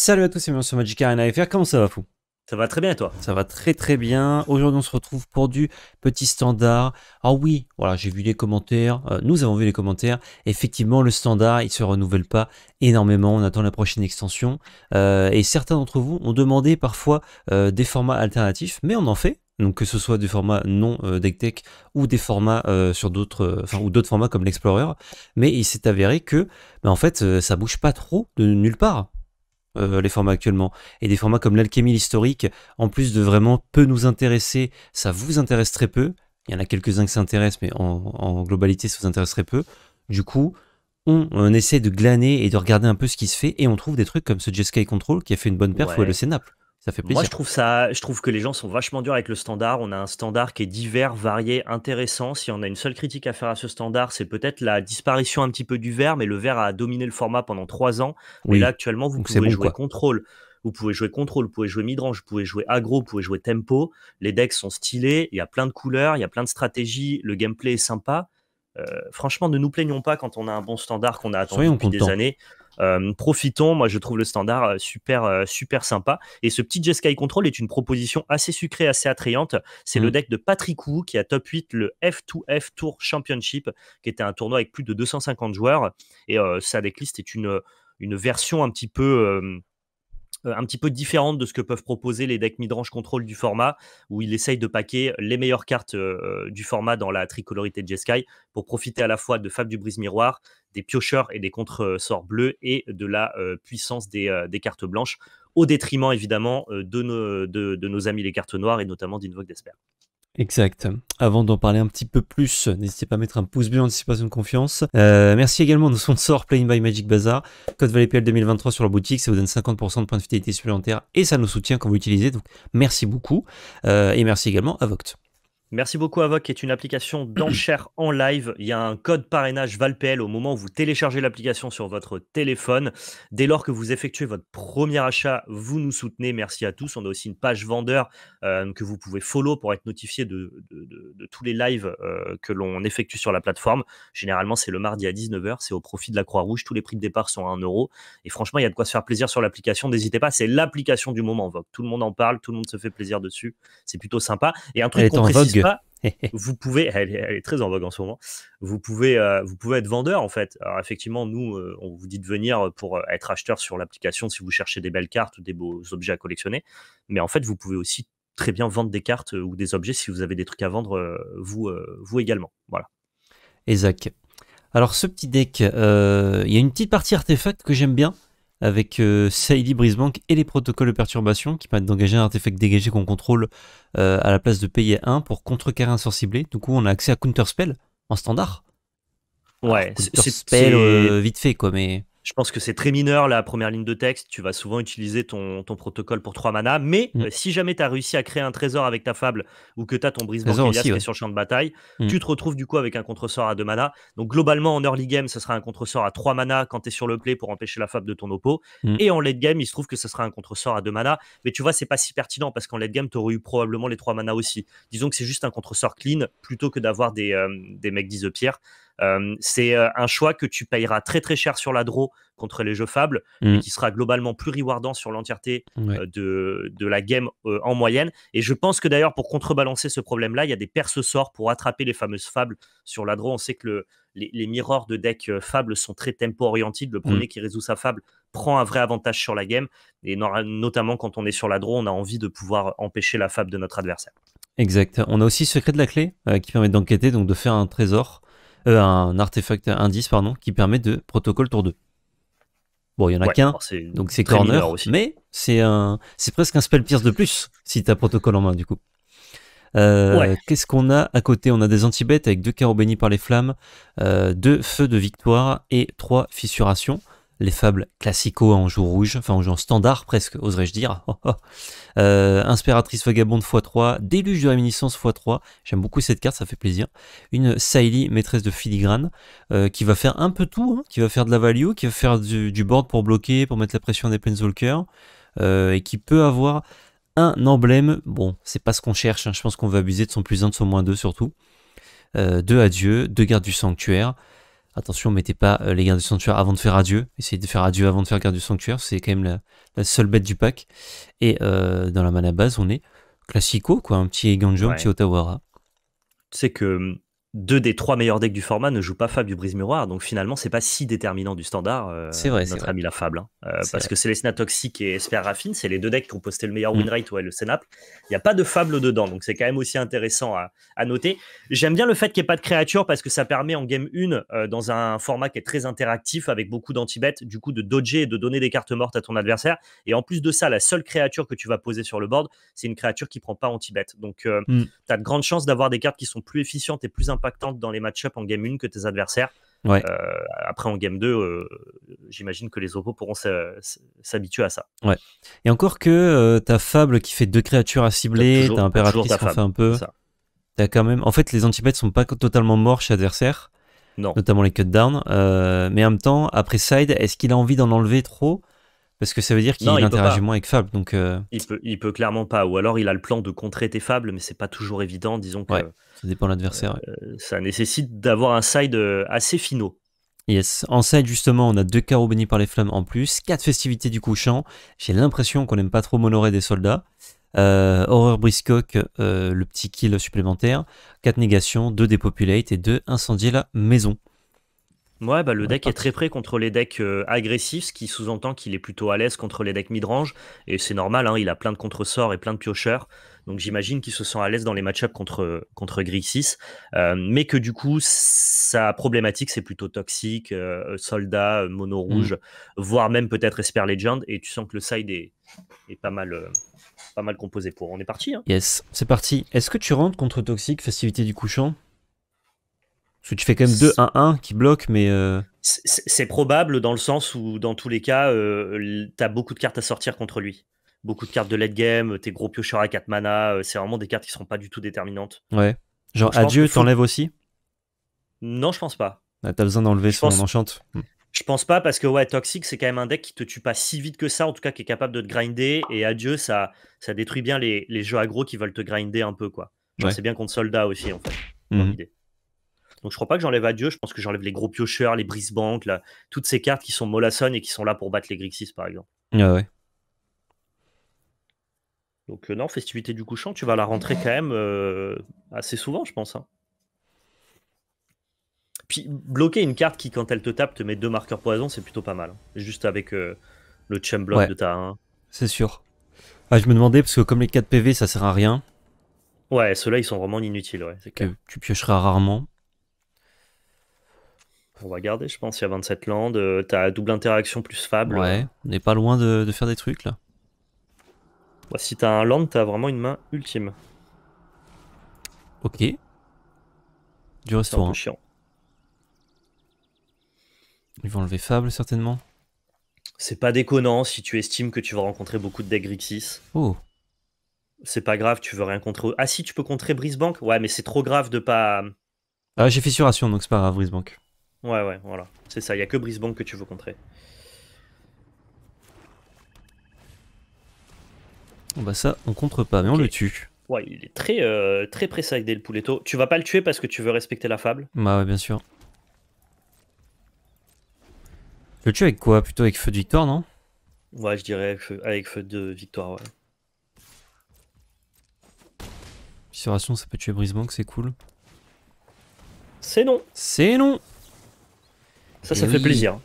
Salut à tous c'est bienvenue sur Magic Arena FR, comment ça va fou Ça va très bien et toi Ça va très très bien, aujourd'hui on se retrouve pour du petit standard. Ah oui, voilà j'ai vu les commentaires, euh, nous avons vu les commentaires, effectivement le standard il se renouvelle pas énormément, on attend la prochaine extension. Euh, et certains d'entre vous ont demandé parfois euh, des formats alternatifs, mais on en fait, donc que ce soit des formats non deck tech ou des formats sur d'autres enfin ou d'autres formats comme l'explorer mais il s'est avéré que bah, en fait ça bouge pas trop de nulle part euh, les formats actuellement. Et des formats comme l'alchimie historique, en plus de vraiment peu nous intéresser, ça vous intéresse très peu. Il y en a quelques-uns qui s'intéressent, mais en, globalité, ça vous intéresserait peu. Du coup, on, essaie de glaner et de regarder un peu ce qui se fait, et on trouve des trucs comme ce Sky Control qui a fait une bonne perf le Cénaple moi, je trouve, ça, je trouve que les gens sont vachement durs avec le standard. On a un standard qui est divers, varié, intéressant. Si on a une seule critique à faire à ce standard, c'est peut-être la disparition un petit peu du vert, mais le vert a dominé le format pendant trois ans. Et là, actuellement, vous pouvez jouer contrôle. Vous pouvez jouer contrôle, vous pouvez jouer midrange, vous pouvez jouer aggro, vous pouvez jouer tempo. Les decks sont stylés, il y a plein de couleurs, il y a plein de stratégies, le gameplay est sympa. Euh, franchement, ne nous plaignons pas quand on a un bon standard qu'on a attendu depuis des années. Euh, profitons. Moi, je trouve le standard euh, super, euh, super sympa. Et ce petit Jeskai Control est une proposition assez sucrée, assez attrayante. C'est le mm. deck de Patrick Wu qui a top 8 le F2F Tour Championship, qui était un tournoi avec plus de 250 joueurs. Et sa decklist est une, une version un petit peu euh, un petit peu différente de ce que peuvent proposer les decks midrange contrôle du format, où il essaye de paquer les meilleures cartes euh, euh, du format dans la tricolorité de Jeskai pour profiter à la fois de Fab du Brise Miroir, des piocheurs et des contre-sorts bleus et de la puissance des, cartes blanches, au détriment évidemment de nos, nos, amis les cartes noires et notamment d'Invoke d'Esper. Exact. Avant d'en parler un petit peu plus, n'hésitez pas à mettre un pouce bleu en anticipation de confiance. Euh, merci également à nos sponsors Playing by Magic Bazaar, code ValetPL 2023 sur la boutique, ça vous donne 50% de points de fidélité supplémentaires et ça nous soutient quand vous l'utilisez, donc merci beaucoup. Euh, et merci également à Voct. Merci beaucoup Avoc est une application d'enchères en live. Il y a un code parrainage ValPL au moment où vous téléchargez l'application sur votre téléphone. Dès lors que vous effectuez votre premier achat, vous nous soutenez. Merci à tous. On a aussi une page vendeur euh, que vous pouvez follow pour être notifié de, tous les lives euh, que l'on effectue sur la plateforme. Généralement, c'est le mardi à 19h. C'est au profit de la Croix-Rouge. Tous les prix de départ sont à 1 euro. Et franchement, il y a de quoi se faire plaisir sur l'application. N'hésitez pas. C'est l'application du moment, Vogue. Tout le monde en parle. Tout le monde se fait plaisir dessus. C'est plutôt sympa. Et un truc qu'on vous pouvez, elle est, très en vogue en ce moment, vous pouvez, euh, vous pouvez être vendeur en fait. Alors effectivement, nous, euh, on vous dit de venir pour euh, être acheteur sur l'application si vous cherchez des belles cartes ou des beaux objets à collectionner. Mais en fait, vous pouvez aussi très bien vendre des cartes ou des objets si vous avez des trucs à vendre, vous, vous également. Voilà. Exact. Alors ce petit deck, il y a une petite partie artefact que j'aime bien avec euh, Brisebank Brisbank et les protocoles de perturbation qui permettent d'engager un artefact dégagé qu'on contrôle euh, à la place de payer 1 pour contrecarrer un sort ciblé. Du coup, on a accès à counter spell en standard. Ouais, spell euh, vite fait quoi, mais. Je pense que c'est très mineur la première ligne de texte. Tu vas souvent utiliser ton, protocole pour 3 mana, Mais mm. euh, si jamais tu as réussi à créer un trésor avec ta fable ou que tu as ton brise qui est sur le champ de bataille, mm. tu te retrouves du coup avec un contre-sort à 2 mana. Donc globalement, en early game, ce sera un contre-sort à 3 mana quand tu es sur le play pour empêcher la fable de ton oppo. Mm. Et en late game, il se trouve que ce sera un contre-sort à 2 mana. Mais tu vois, c'est pas si pertinent parce qu'en late game, tu aurais eu probablement les 3 mana aussi. Disons que c'est juste un contre-sort clean plutôt que d'avoir des, euh, des mecs 10 de pierre c'est un choix que tu payeras très très cher sur la draw contre les jeux fables, mais mmh. qui sera globalement plus rewardant sur l'entièreté de, la game en moyenne. Et je pense que d'ailleurs, pour contrebalancer ce problème-là, il y a des perce sorts pour attraper les fameuses fables sur la draw. On sait que les, miroirs de deck fables sont très tempo-orientés. Le premier mmh. qui résout sa fable prend un vrai avantage sur la game. Et notamment quand on est sur la draw, on a envie de pouvoir empêcher la fable de notre adversaire. Exact. On a aussi Secret de la Clé qui permet d'enquêter, donc de faire un trésor. Euh, un artefact indice pardon, qui permet de protocole tour 2. Bon, il y en a qu'un, donc c'est corner, mais c'est un, c'est presque un spell pierce de plus si t'as protocole en main du coup. Euh, qu'est-ce qu'on a à côté On a des antibêtes avec deux carreaux bénis par les flammes, euh, deux feux de victoire et trois fissurations les fables classico en jour rouge, enfin en en standard presque, oserais-je dire. Euh, Inspiratrice vagabonde x3, Déluge de réminiscence x3, j'aime beaucoup cette carte, ça fait plaisir. Une Sailly, maîtresse de filigrane, euh, qui va faire un peu tout, hein, qui va faire de la value, qui va faire du, board pour bloquer, pour mettre la pression des planeswalkers, euh, et qui peut avoir un emblème, bon, c'est pas ce qu'on cherche, hein, je pense qu'on va abuser de son plus 1, de son moins 2 surtout. Euh, deux Adieu, deux gardes du sanctuaire, Attention, mettez pas euh, les gardes du sanctuaire avant de faire adieu. Essayez de faire adieu avant de faire garde du sanctuaire. C'est quand même la, seule bête du pack. Et euh, dans la mana base, on est classico, quoi. Un petit Ganjo, un petit Otawara. Tu sais que hum, deux des trois meilleurs decks du format ne jouent pas Fab du Brise-Miroir, donc finalement, c'est pas si déterminant du standard. Euh, c'est vrai, Notre ami la Fable. Hein. Euh, parce que parce les c'est Célestina Toxic et Esper Raffine, c'est les deux decks qui ont posté le meilleur mm. win rate ouais le Il n'y a pas de Fable dedans, donc c'est quand même aussi intéressant à, noter. J'aime bien le fait qu'il n'y ait pas de créature parce que ça permet en game 1, euh, dans un format qui est très interactif avec beaucoup danti du coup de dodger et de donner des cartes mortes à ton adversaire. Et en plus de ça, la seule créature que tu vas poser sur le board, c'est une créature qui prend pas anti Donc, mm. tu as de grandes chances d'avoir des cartes qui sont plus efficientes et plus importantes impactante dans les match up en game 1 que tes adversaires. Euh, après, en game 2, euh, j'imagine que les oppos pourront s'habituer à ça. Ouais. Et encore que euh, ta fable qui fait deux créatures à cibler, t'as impératrice qui en fait un peu. T'as quand même. En fait, les antipètes sont pas totalement morts chez adversaire. Notamment les cut cutdowns. mais en même temps, après side, est-ce qu'il a envie d'en enlever trop parce que ça veut dire qu'il interagit moins avec Fable. Donc, euh, il, peut, il peut clairement pas. Ou alors il a le plan de contrer tes fables, mais c'est pas toujours évident. Disons que. ça dépend l'adversaire. Euh, ça nécessite d'avoir un side euh, assez finaux. Yes. En side, justement, on a deux carreaux bénis par les flammes en plus, quatre festivités du couchant. J'ai l'impression qu'on n'aime pas trop monorer des soldats. Horreur Briscock, le petit kill supplémentaire, quatre négations, deux depopulate et deux incendier la maison. Ouais, bah, le deck est très près contre les decks euh, agressifs, ce qui sous-entend qu'il est plutôt à l'aise contre les decks midrange. Et c'est normal, hein, il a plein de contre-sorts et plein de piocheurs. Donc j'imagine qu'il se sent à l'aise dans les match-ups contre, contre 6. Euh, mais que du coup, sa problématique, c'est plutôt toxique, euh, soldat, mono mm. rouge, voire même peut-être Esper Legend. Et tu sens que le side est, est pas mal. pas mal composé pour. On est parti. Hein. Yes, c'est parti. Est-ce que tu rentres contre Toxic, Festivité du Couchant parce que tu fais quand même 2-1-1 qui bloque, mais. Euh, c'est probable dans le sens où, dans tous les cas, euh, t'as tu beaucoup de cartes à sortir contre lui. Beaucoup de cartes de late game, tes gros piocheurs à 4 mana, euh, c'est vraiment des cartes qui seront pas du tout déterminantes. Ouais. Genre, adieu, t'enlèves aussi Non, je pense pas. Ah, t'as besoin d'enlever son pense... enchante. Hmm. Je pense pas parce que ouais, Toxic, c'est quand même un deck qui te tue pas si vite que ça, en tout cas qui est capable de te grinder. Et adieu, ça, ça détruit bien les, jeux aggro qui veulent te grinder un peu. quoi. c'est bien contre Soldat aussi, en fait. Hmm. Donc je crois pas que j'enlève Adieu, je pense que j'enlève les gros piocheurs, les brise là, toutes ces cartes qui sont Molasson et qui sont là pour battre les Grixis par exemple. ouais. Donc euh, non, Festivité du Couchant, tu vas la rentrer quand même euh, assez souvent, je pense. Hein. Puis bloquer une carte qui, quand elle te tape, te met deux marqueurs poison, c'est plutôt pas mal. Hein. Juste avec euh, le Chum block de ta 1. C'est sûr. Ah, je me demandais, parce que comme les 4 PV, ça sert à rien. Ouais, ceux-là, ils sont vraiment inutiles, ouais. Que tu piocheras rarement. On va garder, je pense. Il y a 27 landes. Euh, t'as double interaction plus fable. Ouais, on n'est pas loin de, faire des trucs là. si t'as un land, t'as vraiment une main ultime. Ok. Du restaurant. Ils vont enlever fable certainement. C'est pas déconnant si tu estimes que tu vas rencontrer beaucoup de decks Grixis. Oh. C'est pas grave, tu veux rien contre Ah si, tu peux contrer Brisbank Ouais, mais c'est trop grave de pas. Ah, j'ai fissuration, donc c'est pas grave, Brisbank. Ouais, ouais, voilà. C'est ça, il n'y a que Brisbane que tu veux contrer. Bah ça, on contre pas, mais on le tue. Ouais, il est très, euh, très pressé avec le pouletto Tu vas pas le tuer parce que tu veux respecter la fable Bah ouais, bien sûr. Tu le tuer avec quoi Plutôt avec Feu de Victoire, non Ouais, je dirais avec Feu, de Victoire, ouais. ça peut tuer Brisbank, c'est cool. C'est non. C'est non ça, eh ça fait plaisir.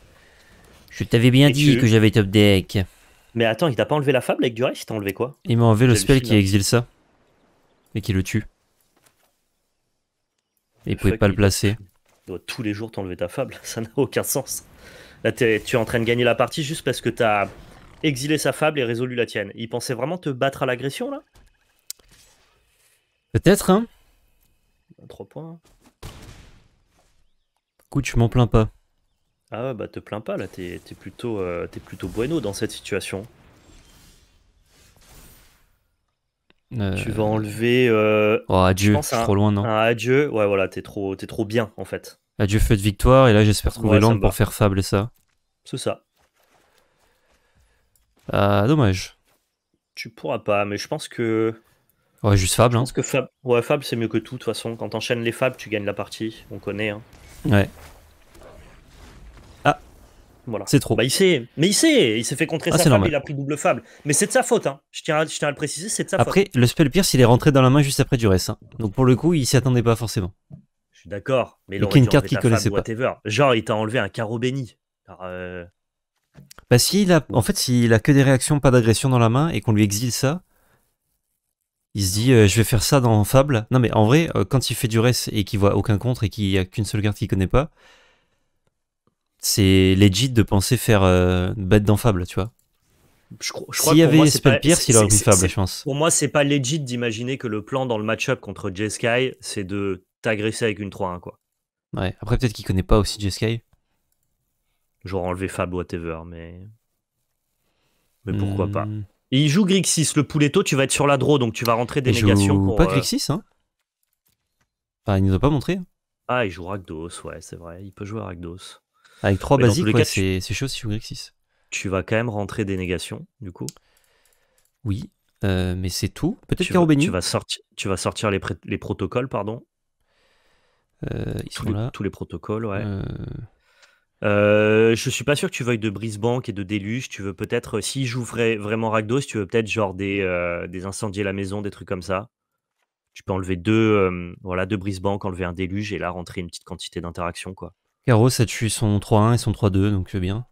Je t'avais bien dit que j'avais top deck. Mais attends, il t'a pas enlevé la fable avec du reste Il t'a enlevé quoi Il m'a enlevé le spell qui exile ça. Et qui le tue. Et il pouvait pas le placer. Il doit tous les jours t'enlever ta fable, ça n'a aucun sens. Là, tu es en train de gagner la partie juste parce que t'as exilé sa fable et résolu la tienne. Il pensait vraiment te battre à l'agression là Peut-être, hein 3 points. Écoute, je m'en plains pas. Ah bah te plains pas là, t'es plutôt, euh, plutôt bueno dans cette situation. Euh, tu vas enlever. Euh, oh, adieu, je, trop loin, non Adieu, ouais, voilà, t'es trop, trop bien en fait. Adieu, feu de victoire, et là j'espère trouver l'angle pour faire fable et ça. C'est ça. Ah, dommage. Tu pourras pas, mais je pense que. Ouais, juste fable. hein. que fable, ouais, fable c'est mieux que tout, de toute façon. Quand t'enchaînes les fables, tu gagnes la partie, on connaît. Hein. Ouais. Voilà. C'est trop. Bah, mais il sait, il s'est fait contrer ça ah, sa il a pris double fable. Mais c'est de sa faute, hein. je, tiens à, le préciser, c'est de sa après, faute. Après, le spell pierce, il est rentré dans la main juste après du reste. Hein. Donc pour le coup, il s'y attendait pas forcément. Je suis d'accord, mais il a une carte qu'il connaissait pas. Genre, il t'a enlevé un carreau béni. Alors, euh... Bah a, en fait, s'il a que des réactions, pas d'agression dans la main et qu'on lui exile ça, il se dit euh, je vais faire ça dans Fable. Non mais en vrai, euh, quand il fait du reste et qu'il voit aucun contre et qu'il y a qu'une seule carte qu'il connaît pas, c'est legit de penser faire euh, bête dans Fable, tu vois. Je, je S'il y avait pire, il aurait pris Fable, je pense. Pour moi, c'est pas legit d'imaginer que le plan dans le match-up contre J-Sky, c'est de t'agresser avec une 3-1, quoi. Ouais, après, peut-être qu'il connaît pas aussi J-Sky. J'aurais enlevé Fable, whatever, mais. Mais pourquoi pas. Hmm. Et il joue Grixis, le pouletto, tu vas être sur la draw, donc tu vas rentrer des il joue Pas euh, Grixis, hein Enfin, il nous a pas montré. Hein. Ah, il joue Rakdos, ouais, c'est vrai, il peut jouer Rakdos. Avec 3 basiques, c'est chaud si ou 6. Tu vas quand même rentrer des négations, du coup. Oui, euh, mais c'est tout. Peut-être Tu vas, tu vas sortir les, protocoles, pardon. Euh, ils tous sont les, Tous les protocoles, ouais. Euh... Euh, je suis pas sûr que tu veuilles de brise-banque et de Déluge. Tu veux peut-être, euh, s'ils jouent vraiment Ragdos, tu veux peut-être genre des, des incendies à la maison, des trucs comme ça. Tu peux enlever deux, voilà, deux enlever un Déluge et là rentrer une petite quantité d'interaction, quoi. Caro, ça tue son 3-1 et son 3-2, donc c'est bien.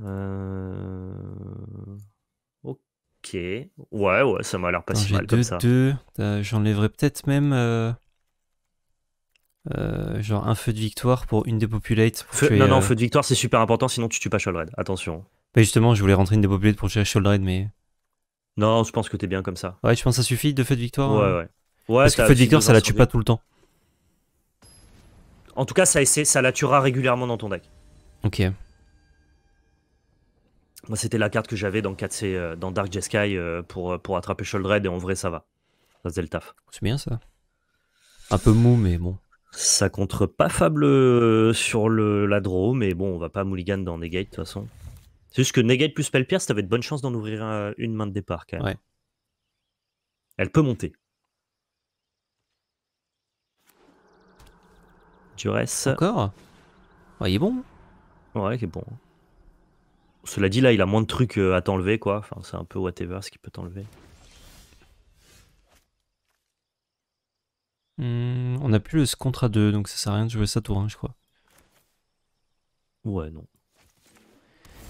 Euh, ok. Ouais, ouais, ça m'a l'air pas si mal comme ça. J'enlèverais peut-être même. Euh, euh, genre un feu de victoire pour une dépopulate. non, non, feu de victoire c'est super important, sinon tu tues pas Sholred Attention. Bah justement, je voulais rentrer une dépopulate pour tuer Sholred mais. Non, je pense que t'es bien comme ça. Ouais, je pense que ça suffit de feu de victoire. Ouais, hein. ouais. ouais Parce que feu de victoire ça la tue pas tout le temps. En tout cas, ça, essaie, ça la tuera régulièrement dans ton deck. Ok. Moi, c'était la carte que j'avais dans, c euh, dans Dark Jeskai euh, pour, euh, pour attraper Sholdred, et en vrai, ça va. Ça faisait le taf. C'est bien ça. Un peu mou, mais bon. Ça contre pas fable sur le, la draw, mais bon, on va pas mulligan dans Negate de toute façon. C'est juste que Negate plus Spellpierce, t'avais de bonnes chances d'en ouvrir une main de départ quand même. Ouais. Elle peut monter. Tu Encore Ouais, il est bon. Ouais, il est bon. Cela dit, là, il a moins de trucs euh, à t'enlever, quoi. Enfin, c'est un peu whatever ce qu'il peut t'enlever. Hmm, on n'a plus le contrat à 2, donc ça sert à rien de jouer ça tour, hein, je crois. Ouais, non.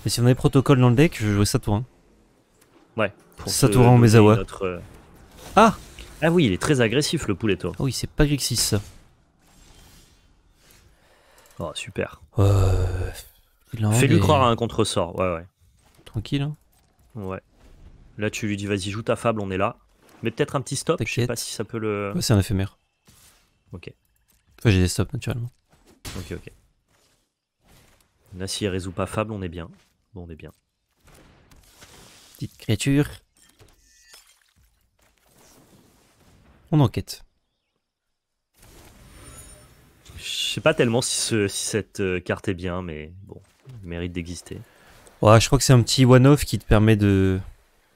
Mais si on avait protocole dans le deck, je vais ça tour. Hein. Ouais. tourne en Mezawa. Ah Ah oui, il est très agressif le poulet, toi. Oh, c'est pas Grixis ça. Oh, super. Euh, Fais-lui croire à un contre-sort, ouais, ouais. Tranquille. Hein ouais. Là, tu lui dis, vas-y, joue ta fable, on est là. Mais peut-être un petit stop, je sais pas si ça peut le. Ouais, c'est un éphémère. Ok. Enfin, j'ai des stops, naturellement. Ok, ok. Là, si résout pas fable, on est bien. Bon, on est bien. Petite créature. On enquête. Je sais pas tellement si, ce, si, cette euh, carte est bien, mais bon, elle mérite d'exister. Ouais, je crois que c'est un petit one-off qui te permet de,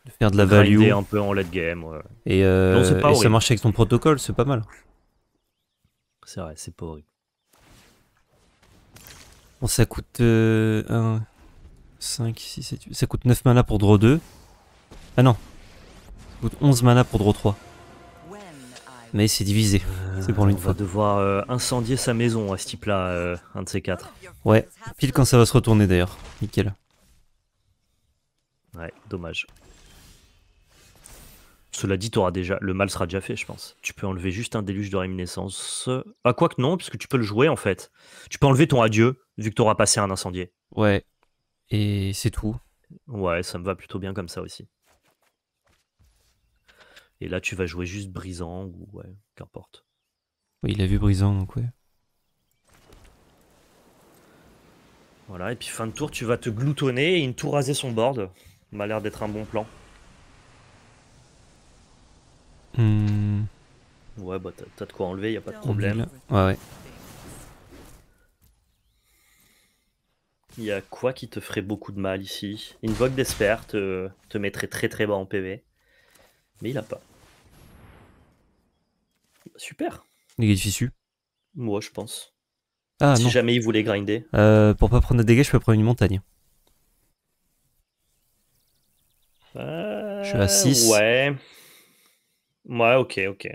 de faire de la value. un peu en late game. Et, euh, ça marche avec ton protocole, c'est pas mal. C'est vrai, c'est pas horrible. Bon, ça coûte 5, 6, 7, 8. Ça coûte 9 mana pour draw 2. Ah non. Ça coûte 11 mana pour draw 3 mais c'est divisé. Euh, c'est pour une fois. devoir euh, incendier sa maison à ce type-là, euh, un de ces quatre. Ouais, pile quand ça va se retourner d'ailleurs. Nickel. Ouais, dommage. Cela dit, déjà... le mal sera déjà fait, je pense. Tu peux enlever juste un déluge de réminiscence. Ah, que non, puisque tu peux le jouer en fait. Tu peux enlever ton adieu, vu que tu t'auras passé un incendier. Ouais, et c'est tout. Ouais, ça me va plutôt bien comme ça aussi. Et là, tu vas jouer juste brisant ou ouais, qu'importe. Oui, il a vu brisant, donc ouais. Voilà, et puis fin de tour, tu vas te gloutonner et une tour raser son board. M'a l'air d'être un bon plan. Hmm. Ouais, bah t'as de quoi enlever, y a pas de problème. Ouais, ouais. y a quoi qui te ferait beaucoup de mal ici Invoke d'Esper te, te mettrait très très bas en PV. Mais il a pas. Bah, super. Dégâts de fissu. Moi, je pense. Ah, si jamais il voulait grinder. Euh, pour pas prendre de dégâts, je peux prendre une montagne. je suis à 6. Euh, ouais. Ouais, ok, ok.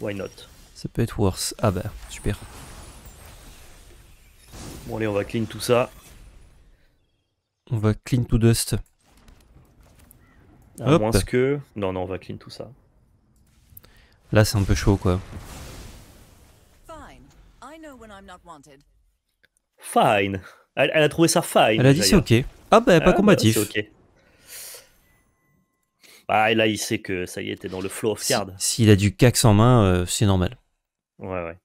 Why not Ça peut être worse. Ah bah, super. Bon allez, on va clean tout ça. On va clean tout dust. À moins que. Non, non, on va clean tout ça. Là, c'est un peu chaud, quoi. Fine. Elle, elle a trouvé ça fine. Elle a dit c'est ok. Ah, bah, pas ah, bah, combatif. ok. Bah, là, il sait que ça y est, dans le flow of card. S'il a du cax en main, euh, c'est normal. Ouais, ouais.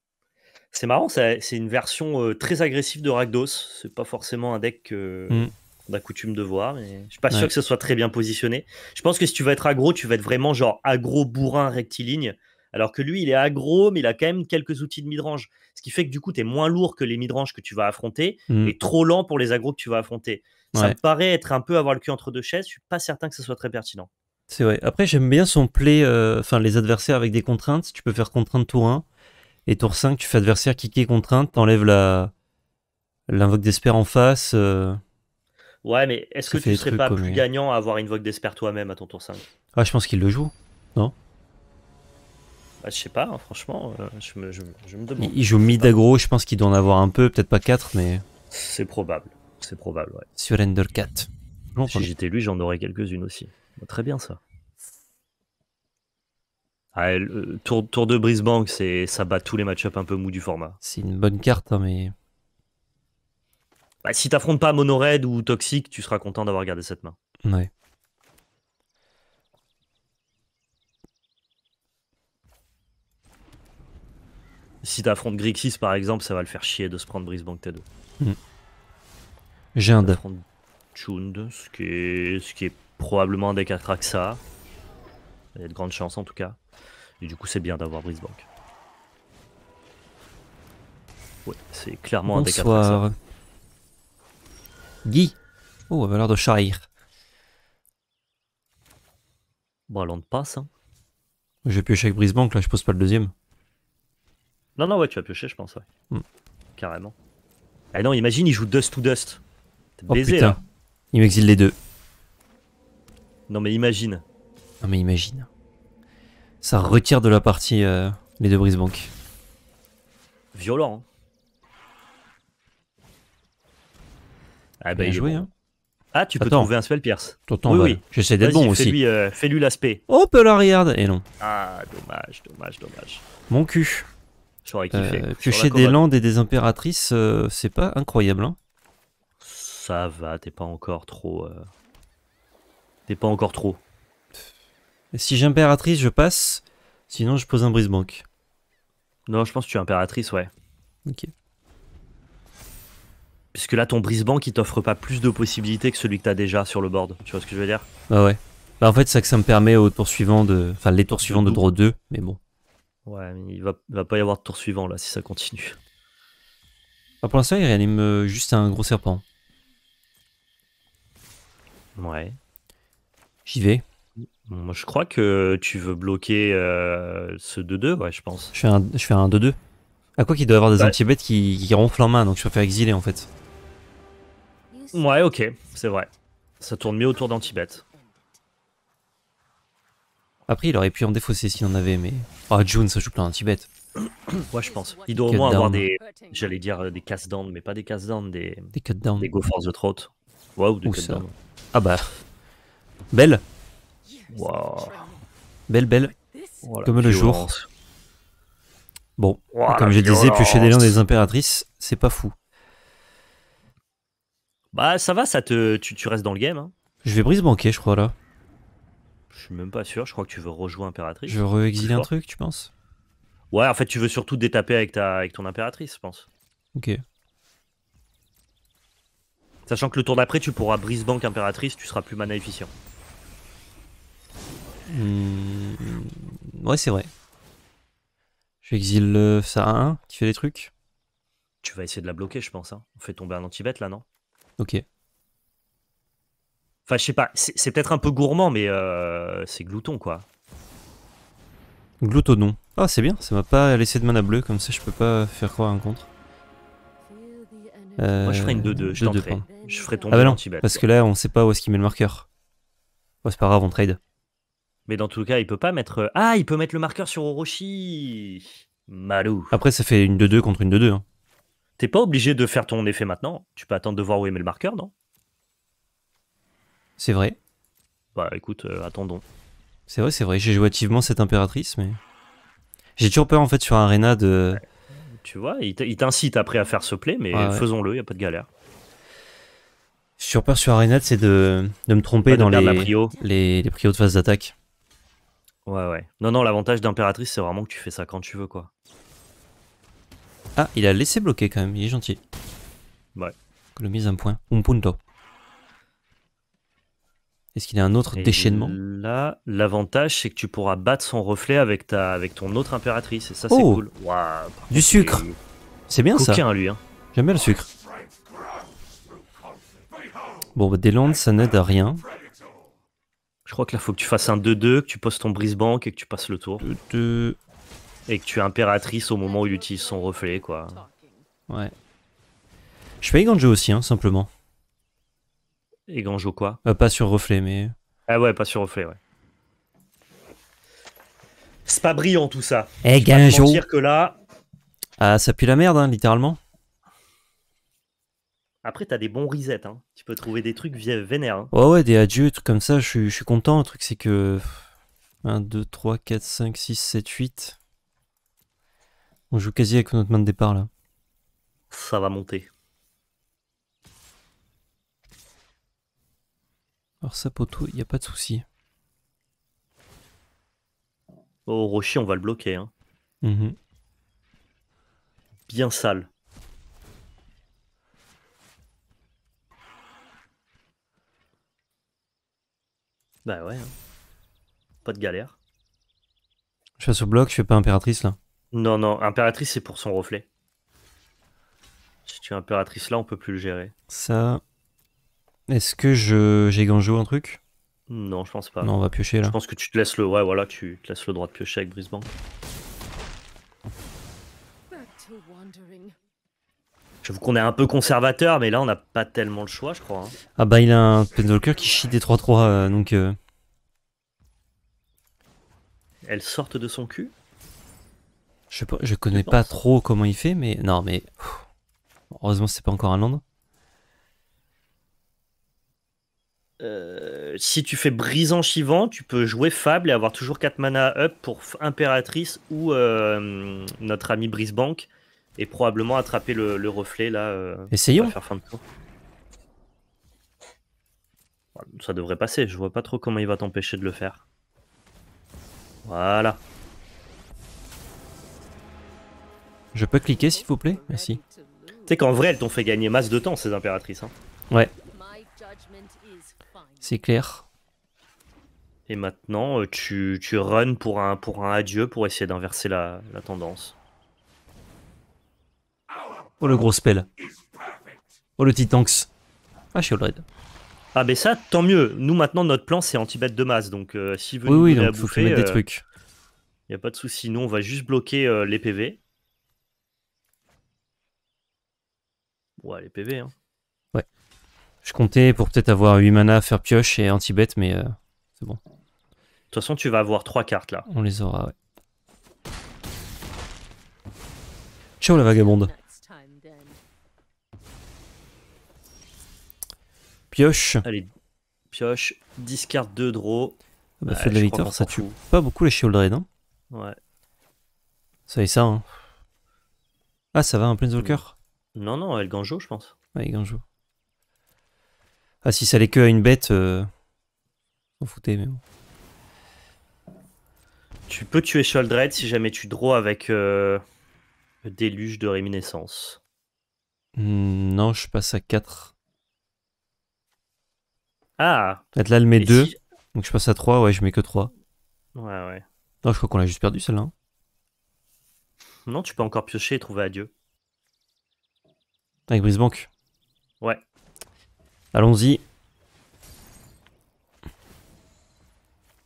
C'est marrant, c'est une version euh, très agressive de Ragdos. C'est pas forcément un deck. Hmm d'accoutume coutume de voir. mais je suis pas sûr que ce soit très bien positionné. Je pense que si tu vas être agro, tu vas être vraiment genre agro bourrin rectiligne. Alors que lui, il est agro, mais il a quand même quelques outils de midrange. Ce qui fait que du coup, tu es moins lourd que les midranges que tu vas affronter mm. et trop lent pour les aggro que tu vas affronter. Ça me paraît être un peu avoir le cul entre deux chaises. Je suis pas certain que ce soit très pertinent. C'est vrai. Après, j'aime bien son play, euh, enfin les adversaires avec des contraintes. Tu peux faire contrainte tour 1 et tour 5, tu fais adversaire kicker contrainte, t'enlèves la l'invoque d'espère en face. Euh, Ouais, mais est-ce que tu serais pas plus gagnant à avoir une Vogue d'espère toi-même à ton tour 5 Ah, je pense qu'il le joue, non bah, Je sais pas, hein, franchement, euh, je, me, demande. Il joue mid aggro, je pense qu'il doit en avoir un peu, peut-être pas 4, mais. C'est probable, c'est probable, ouais. Surrender 4. Si j'étais lui, j'en aurais quelques-unes aussi. Bah, très bien ça. Ah, euh, tour, de c'est ça bat tous les match-ups un peu mous du format. C'est une bonne carte, hein, mais. Bah, si t'affrontes pas Monored ou toxique tu seras content d'avoir gardé cette main. Ouais. Si t'affrontes Grixis par exemple, ça va le faire chier de se prendre Brisbank T2. Hmm. J'ai un Chund, ce qui, est, ce qui est probablement un deck Atraxa. Il y a de grandes chances en tout cas. Et du coup, c'est bien d'avoir Brisbank. Ouais, c'est clairement un deck Guy. Oh, elle a l'air de charrir. Bon, elle passe. Hein. J'ai pioché avec Brisbank, là, je pose pas le deuxième. Non, non, ouais, tu vas piocher, je pense, ouais. Hmm. Carrément. Ah non, imagine, il joue Dust to Dust. T'es oh, Il m'exile les deux. Non, mais imagine. Non, mais imagine. Ça retire de la partie euh, les deux Brisbank. Violent. Hein. Ah, bah, il hein. Ah, tu peux trouver un spell pierce. oui, J'essaie d'être bon aussi. Fais-lui euh, l'aspect. Oh, la regarde Et non. Ah, dommage, dommage, dommage. Mon cul. J'aurais kiffé. piocher euh, des landes et des impératrices, euh, c'est pas incroyable, hein Ça va, t'es pas encore trop... T'es pas encore trop. si j'ai impératrice, je passe. Sinon, je pose un brise-banque. Non, je pense que tu es impératrice, ouais. Ok. Puisque là, ton brise qui il t'offre pas plus de possibilités que celui que t'as déjà sur le board. Tu vois ce que je veux dire Bah ouais. Bah en fait, c'est que ça me permet au tour suivant de. Enfin, les tours suivants de draw 2, mais bon. Ouais, mais il va, pas y avoir de tour suivant là si ça continue. Bah, pour l'instant, il réanime euh, juste un gros serpent. Ouais. J'y vais. Moi, je crois que tu veux bloquer euh, ce 2-2, ouais, je pense. Je fais un 2-2. À quoi qu'il doit avoir des bah. anti qui, ronflent en main, donc je préfère exiler en fait. Ouais, ok, c'est vrai. Ça tourne mieux autour danti Après, il aurait pu en défausser s'il en avait, mais. Ah, oh, June, ça joue plein danti ouais, je pense. Il doit au moins avoir des. J'allais dire euh, des casse dents mais pas des casse dents des. Des cut downs Des go force the throat. Waouh, des cut downs Ah bah. Belle Waouh Belle, belle. Comme le jour. Bon, comme je disais, piocher des lions des impératrices, c'est pas fou. Bah ça va, ça te, tu, restes dans le game. Hein. Je vais brise banquer je crois là. Je suis même pas sûr, je crois que tu veux rejouer impératrice. Je veux re-exiler un truc, tu penses Ouais, en fait, tu veux surtout détaper avec, ta, avec ton impératrice, je pense. Ok. Sachant que le tour d'après, tu pourras brise banque impératrice, tu seras plus mana efficient. Hmm. Ouais, c'est vrai. J'exile ça à 1, qui fait des trucs. Tu vas essayer de la bloquer, je pense. Hein. On fait tomber un anti bête là, non Ok. Enfin, je sais pas, c'est peut-être un peu gourmand, mais euh, c'est glouton, quoi. Glouton, non. Ah, c'est bien, ça m'a pas laissé de mana bleue, comme ça je peux pas faire croire un contre. Moi, je ferai une 2-2, je euh, tenterai. Je ferai tomber ah bah non, Parce que là, on sait pas où est-ce qu'il met le marqueur. Oh, c'est pas grave, on trade. Mais dans tout cas, il peut pas mettre. Euh, ah, il peut mettre le marqueur sur Orochi Malou. Après, ça fait une de deux contre une de deux. Hein. T'es pas obligé de faire ton effet maintenant. Tu peux attendre de voir où il met le marqueur, non C'est vrai. Bah écoute, euh, attendons. C'est vrai, c'est vrai. J'ai joué activement cette impératrice, mais. J'ai toujours peur en fait sur Arena de. Tu vois, il t'incite après à faire ce play, mais faisons-le, il y a pas de galère. J'ai toujours peur sur Arena, c'est de... me tromper dans les... les, les prios de phase d'attaque. Ouais, ouais. Non, non, l'avantage d'Impératrice, c'est vraiment que tu fais ça quand tu veux, quoi. Ah, il a laissé bloquer quand même, il est gentil. Ouais. mise un point. Un punto. Est-ce qu'il a un autre déchaînement Là, l'avantage, c'est que tu pourras battre son reflet avec, ta, avec ton autre impératrice. Et ça, c'est oh. cool. du sucre C'est bien ça. coquin, ça. lui. Hein. J'aime bien le sucre. Bon, bah, des landes, ça n'aide à rien. Je crois que là, faut que tu fasses un 2-2, que tu poses ton brise-banque et que tu passes le tour. Et que tu es impératrice au moment où il utilise son reflet, quoi. Ouais. Je fais Ganjo aussi, hein, simplement. Et quoi euh, Pas sur reflet, mais. Ah ouais, pas sur reflet, ouais. C'est pas brillant tout ça. Eh, Ganjo. dire que là. Ah, ça pue la merde, hein, littéralement. Après, t'as des bons resets, hein. tu peux trouver des trucs vénères. Vénère. Hein. Ouais, ouais, des adieux, trucs comme ça, je suis, content. Le truc, c'est que 1, 2, 3, 4, 5, 6, 7, 8. On joue quasi avec notre main de départ là. Ça va monter. Alors, ça, poteau, il n'y a pas de souci. Oh, Rocher, on va le bloquer. Hein. Mhm. Bien sale. Bah ouais. Hein. Pas de galère. Je passe au bloc, je fais pas impératrice là. Non, non, impératrice c'est pour son reflet. Si tu es impératrice là, on peut plus le gérer. Ça. Est-ce que je j'ai Ganjo un truc Non, je pense pas. Non, on va piocher là. Je pense que tu te laisses le ouais, voilà, tu te laisses le droit de piocher avec Brisbane. J'avoue qu'on est un peu conservateur, mais là, on n'a pas tellement le choix, je crois. Hein. Ah bah, il a un qui chie des 3-3, euh, donc... Euh. Elles de son cul Je connais pas trop comment il fait, mais... Non, mais... heureusement, c'est pas encore un land. Euh, si tu fais brisant chivant, tu peux jouer Fable et avoir toujours 4 mana up pour Impératrice ou notre ami Brisebank et probablement attraper le, reflet là. Euh, Essayons. Faire fin de tour. Ça devrait passer, je vois pas trop comment il va t'empêcher de le faire. Voilà. Je peux cliquer s'il vous plaît Merci. Tu sais qu'en vrai, elles t'ont fait gagner masse de temps ces impératrices. Hein. Ouais. C'est clair. Et maintenant, euh, tu, tu pour un, pour un adieu pour essayer d'inverser la tendance. Oh le gros spell. Oh le titanx. Ah, je suis Ah, mais ça, tant mieux. Nous, maintenant, notre plan, c'est anti-bête de masse. Donc, euh, si vous veut oui, oui, donc, à des euh, trucs. Il n'y a pas de souci. Nous, on va juste bloquer euh, les PV. Ouais, les PV. Hein. Ouais. Je comptais pour peut-être avoir 8 mana, faire pioche et anti-bête, mais c'est bon. De toute façon, tu vas avoir 3 cartes là. On les aura, ouais. Ciao la vagabonde. Pioche. Allez, pioche, discard de draw. Ah bah, de la victoire, ça tue pas beaucoup les Shieldred. Hein. ouais. Ça est, ça. Hein. Ah, ça va, un Planeswalker mm. Non, non, elle Ganjo, je pense. Ouais, Ganjo. Ah, si ça allait que à une bête, euh, on foutait, mais bon. Tu peux tuer Shieldred si jamais tu draws avec euh, le déluge de réminiscence. Hmm, non, je passe à 4. Ah là elle met 2, donc je passe à 3, ouais, je mets que 3. Ouais, ouais. Non, je crois qu'on l'a juste perdu celle-là. Hein. Non, tu peux encore piocher et trouver adieu. Avec brisebank. Ouais. Allons-y.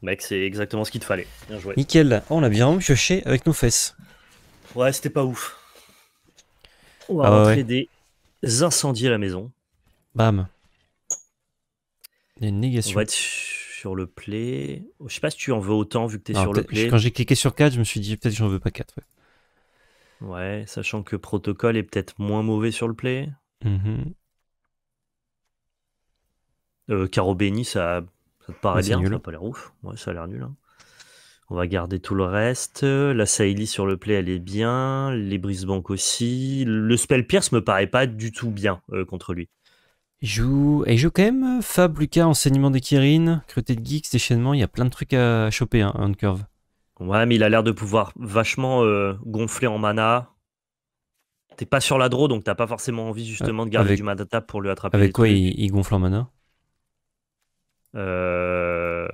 Mec, c'est exactement ce qu'il te fallait. Bien joué. Nickel. Oh, on a bien pioché avec nos fesses. Ouais, c'était pas ouf. On va ah rentrer des incendies à la maison. Bam sur le play. Je sais pas si tu en veux autant vu que tu es sur le play. Quand j'ai cliqué sur 4, je me suis dit peut-être que j'en veux pas 4. Ouais. sachant que protocole est peut-être moins mauvais sur le play. Mm-hmm. Euh, Caro ça, te paraît bien, ça l'air ouf. ça a l'air nul. Hein. On va garder tout le reste. La Saïli sur le play, elle est bien. Les brise-banques aussi. Le Spell Pierce me paraît pas du tout bien euh, contre lui. Il joue, il quand même euh, Fab, Lucas, Enseignement des Kirin, Cruté de Geeks, Déchaînement. Il y a plein de trucs à choper, Un hein, curve. Ouais, mais il a l'air de pouvoir vachement euh, gonfler en mana. T'es pas sur la draw, donc t'as pas forcément envie justement de garder du mana tap pour lui attraper. Avec quoi il, gonfle en mana euh,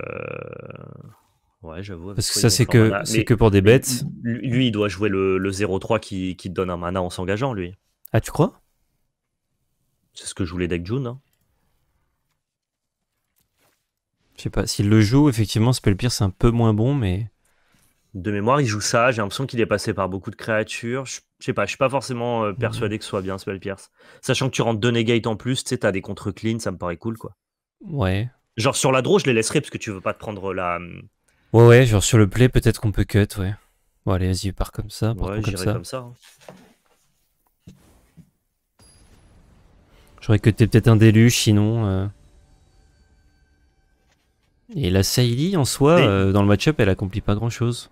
Ouais, j'avoue. Parce que ça, c'est que, c'est que pour des bêtes. Lui, il doit jouer le, le 0-3 qui, qui te donne un mana en s'engageant, lui. Ah, tu crois c'est ce que jouent les deck June. Hein. Je sais pas, s'il le joue, effectivement, Spell Pierce c'est un peu moins bon, mais. De mémoire, il joue ça. J'ai l'impression qu'il est passé par beaucoup de créatures. Je sais pas, je suis pas forcément euh, persuadé que ce soit bien Spell Pierce. Sachant que tu rentres deux negate en plus, tu sais, t'as des contre clean, ça me paraît cool quoi. Ouais. Genre sur la draw, je les laisserai parce que tu veux pas te prendre la. Ouais, ouais, genre sur le play, peut-être qu'on peut cut, ouais. Bon, allez, vas-y, pars comme ça. ouais, comme ça. Comme ça hein. J'aurais que t'es peut-être un déluge sinon. Euh. Et la Saïli en soi, euh, dans le match-up, elle accomplit pas grand-chose.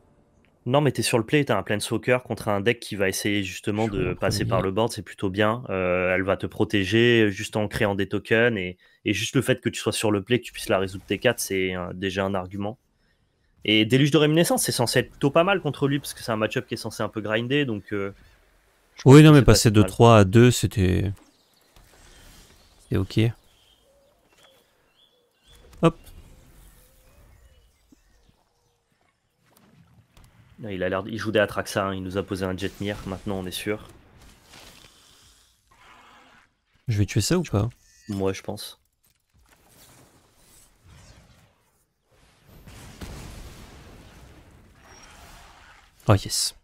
Non, mais t'es sur le play, t'as un planeswalker contre un deck qui va essayer justement de passer par le board, c'est plutôt bien. Euh, elle va te protéger juste en créant des tokens et, juste le fait que tu sois sur le play, que tu puisses la résoudre tes 4, c'est déjà un argument. Et Déluge de Réminiscence, c'est censé être plutôt pas mal contre lui parce que c'est un match-up qui est censé un peu grinder donc. oui, non, mais passer de 3 à 2, c'était. Et ok. Hop. Il a l'air, il joue à Atraxa, hein. il nous a posé un Jetmir, maintenant on est sûr. Je vais tuer ça ou pas Moi je pense. Oh yes.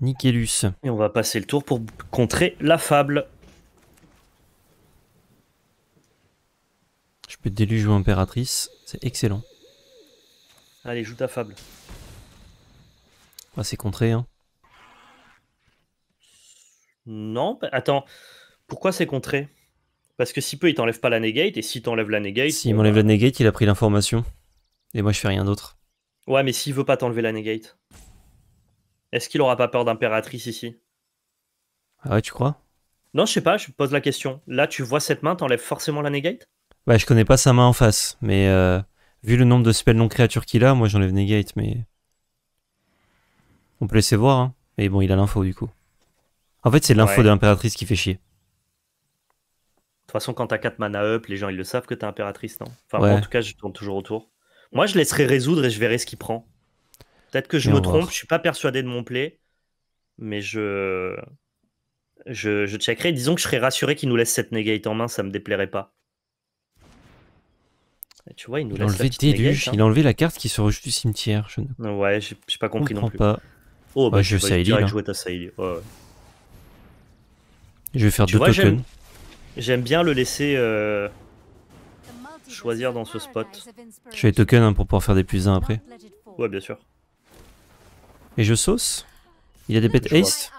Nickelus. Et on va passer le tour pour contrer la fable. Je peux déluge jouer impératrice, c'est excellent. Allez, joue ta fable. Ah, c'est contré, hein. Non, attends, pourquoi c'est contré Parce que si peu, il t'enlève pas la negate, et si t'enlève la negate. S'il si m'enlève la negate, il a pris l'information. Et moi, je fais rien d'autre. Ouais, mais s'il veut pas t'enlever la negate, est-ce qu'il aura pas peur d'impératrice ici Ah ouais, tu crois Non, je sais pas, je pose la question. Là, tu vois cette main, t'enlèves forcément la negate bah, je connais pas sa main en face, mais euh, vu le nombre de spells non créatures qu'il a, moi j'enlève Negate, mais. On peut laisser voir, hein. Mais bon, il a l'info du coup. En fait, c'est l'info de l'impératrice qui fait chier. De toute façon, quand t'as 4 mana up, les gens ils le savent que t'es impératrice, non Enfin, en tout cas, je tourne toujours autour. Moi, je laisserai résoudre et je verrai ce qu'il prend. Peut-être que je me trompe, je suis pas persuadé de mon play, mais je. Je, je checkerai. Disons que je serais rassuré qu'il nous laisse cette negate en main, ça me déplairait pas tu vois, il nous il a enlevé déluge. Il a hein. enlevé la carte qui se rejoue du cimetière. Je Ouais, j'ai pas compris non plus. Pas. Oh, bah, je sais, il jouer Ouais, ouais. Je vais faire deux tokens. J'aime bien le laisser euh, choisir dans ce spot. Je fais les tokens hein, pour pouvoir faire des plus 1 après. Ouais, bien sûr. Et je sauce Il a des bêtes haste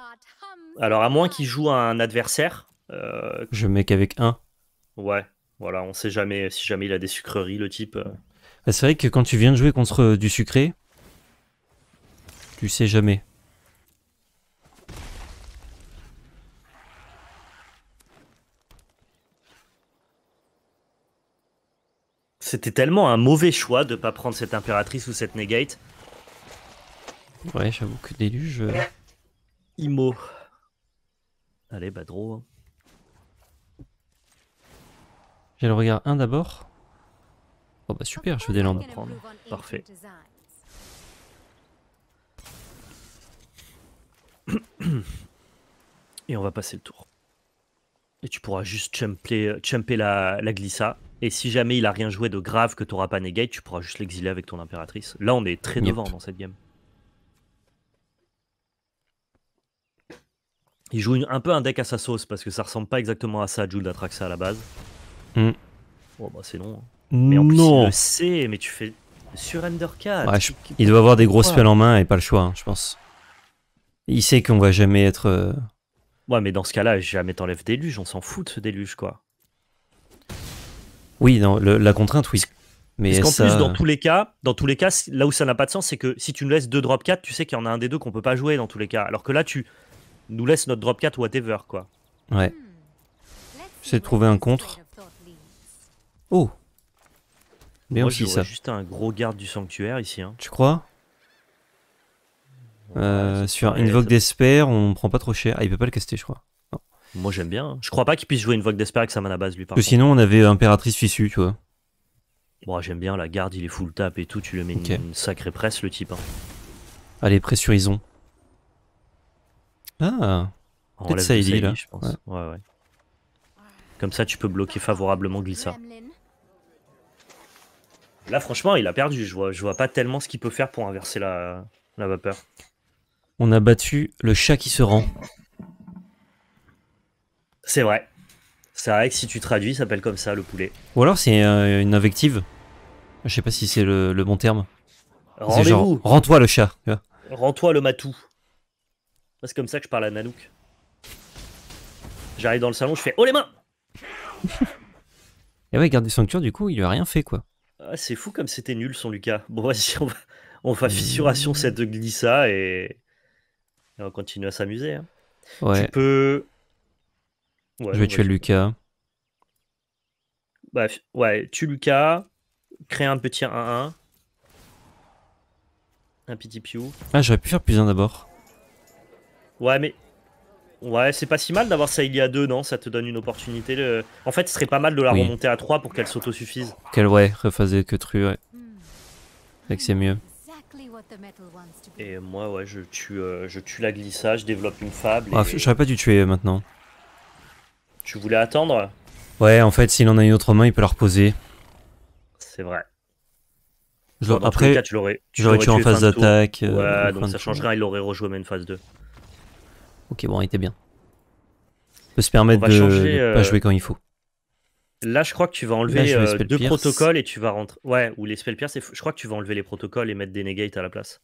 Alors, à moins qu'il joue un adversaire. Euh, je mec qu'avec 1. Ouais, voilà, on sait jamais si jamais il a des sucreries, le type. Euh. Bah, c'est vrai que quand tu viens de jouer contre euh, du sucré, tu sais jamais. C'était tellement un mauvais choix de pas prendre cette impératrice ou cette negate. Ouais, j'avoue que déluge. Euh. Imo. Allez, bah, draw. Hein. J'ai le regard 1 d'abord. Oh bah super, je vais des landes à prendre. Parfait. Et on va passer le tour. Et tu pourras juste champer, euh, la, glissa. Et si jamais il a rien joué de grave que tu pas negate, tu pourras juste l'exiler avec ton impératrice. Là, on est très novant dans cette game. Il joue un peu un deck à sa sauce parce que ça ressemble pas exactement à ça, Jules d'Atraxa à la base. Mm. Oh, bah, c'est long. Hein. Mais en plus, non. il le sait, mais tu fais sur 4. Il doit avoir des grosses spells en main et pas le choix, hein, je pense. Il sait qu'on va jamais être. Euh, ouais, mais dans ce cas-là, jamais t'enlèves déluge, on s'en fout de ce déluge, quoi. Oui, non, la contrainte, oui. Mais Parce qu'en plus, dans tous les cas, dans tous les cas, là où ça n'a pas de sens, c'est que si tu nous laisses deux drop 4, tu sais qu'il y en a un des deux qu'on peut pas jouer dans tous les cas. Alors que là, tu nous laisses notre drop 4 whatever, quoi. Ouais. J'essaie de trouver un contre. Oh mais Moi, aussi ça. juste un gros garde du sanctuaire ici. Hein. Tu crois euh, Sur Invoke d'Espère, on prend pas trop cher. Ah, il peut pas le caster, je crois. Moi j'aime bien. Hein. Je crois pas qu'il puisse jouer Invoke d'Espère avec sa mana base lui. Par que sinon, on avait Impératrice Fissue, tu vois. Bon, j'aime bien la garde, il est full tap et tout. Tu le mets une, sacrée presse, le type. Hein. Allez, pressurisons. Ah Peut-être ça, il là. Je pense. Ouais. Ouais, Comme ça, tu peux bloquer favorablement Glissa. Là, franchement, il a perdu. Je vois, je vois pas tellement ce qu'il peut faire pour inverser la, vapeur. On a battu le chat qui se rend. C'est vrai. C'est vrai que si tu traduis, ça s'appelle comme ça le poulet. Ou alors c'est euh, une invective. Je sais pas si c'est le, bon terme. Rendez-vous. Rends-toi le chat. Rends-toi le matou. C'est comme ça que je parle à Nanook. J'arrive dans le salon, je fais Oh les mains Et ouais, garde des sanctuaires, du coup, il lui a rien fait quoi. Ah, c'est fou comme c'était nul son Lucas. Bon, vas-y, on va, on fissuration cette glissa et... on continue à s'amuser. Hein. Ouais. Tu peux. je vais tuer Lucas. Bref ouais, tue Lucas, crée un petit 1-1. Un petit piou. Ah, j'aurais pu faire plus 1 d'abord. Ouais, mais Ouais, c'est pas si mal d'avoir ça il y a deux, non Ça te donne une opportunité. En fait, ce serait pas mal de la remonter à 3 pour qu'elle s'autosuffise. Qu'elle, ouais, refaser que tru, ouais. Fait que c'est mieux. Hmm. Et moi, ouais, je tue, euh, je tue la glissade, je développe une fable. Ah, J'aurais pas dû tuer euh, maintenant. Tu voulais attendre Ouais, en fait, s'il en a une autre main, il peut la reposer. C'est vrai. après, tu l'aurais tué, en phase d'attaque. Euh, ouais, donc ça rien, il aurait rejoué même phase 2. Ok, bon, il était bien. On peut se permettre de ne pas euh, jouer quand il faut. Là, je crois que tu vas enlever euh, deux protocoles et tu vas rentrer. Ouais, ou les pierre, je crois que tu vas enlever les protocoles et mettre des negates à la place.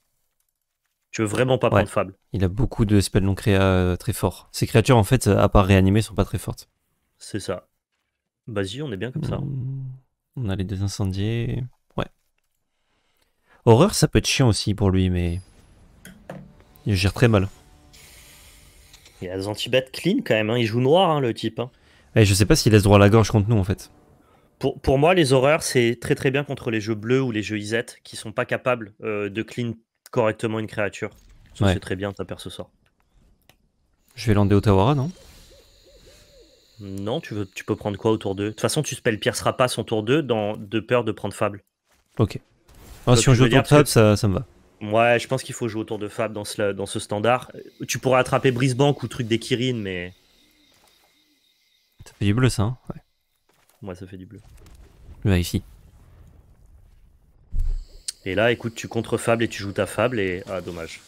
Tu veux vraiment pas prendre Fable. Il a beaucoup de spells non créa euh, très forts. Ces créatures, en fait, à part réanimer, sont pas très fortes. C'est ça. Vas-y, on est bien comme ça. Hmm, on a les deux incendiés. Ouais. Horreur, ça peut être chiant aussi pour lui, mais. Il gère très mal les a clean quand même. Hein. Il joue noir, hein, le type. Hein. Eh, je sais pas s'il laisse droit à la gorge contre nous, en fait. Pour, moi, les horreurs, c'est très très bien contre les jeux bleus ou les jeux IZ qui sont pas capables euh, de clean correctement une créature. c'est très bien, ta ce sort. Je vais lander Otawara, non Non, tu, veux, tu peux prendre quoi autour d'eux. De toute façon, tu spells Pierce pas son tour 2 dans, de peur de prendre Fable. Ok. Ah, si on joue autour de Fable, ça me va. Ouais, je pense qu'il faut jouer autour de Fable dans ce, dans ce standard. Tu pourrais attraper Brisbane ou truc des Kirin, mais. Ça fait du bleu, ça, hein ouais. ça fait du bleu. Je ici. Et là, écoute, tu contre Fable et tu joues ta Fable et. Ah, dommage.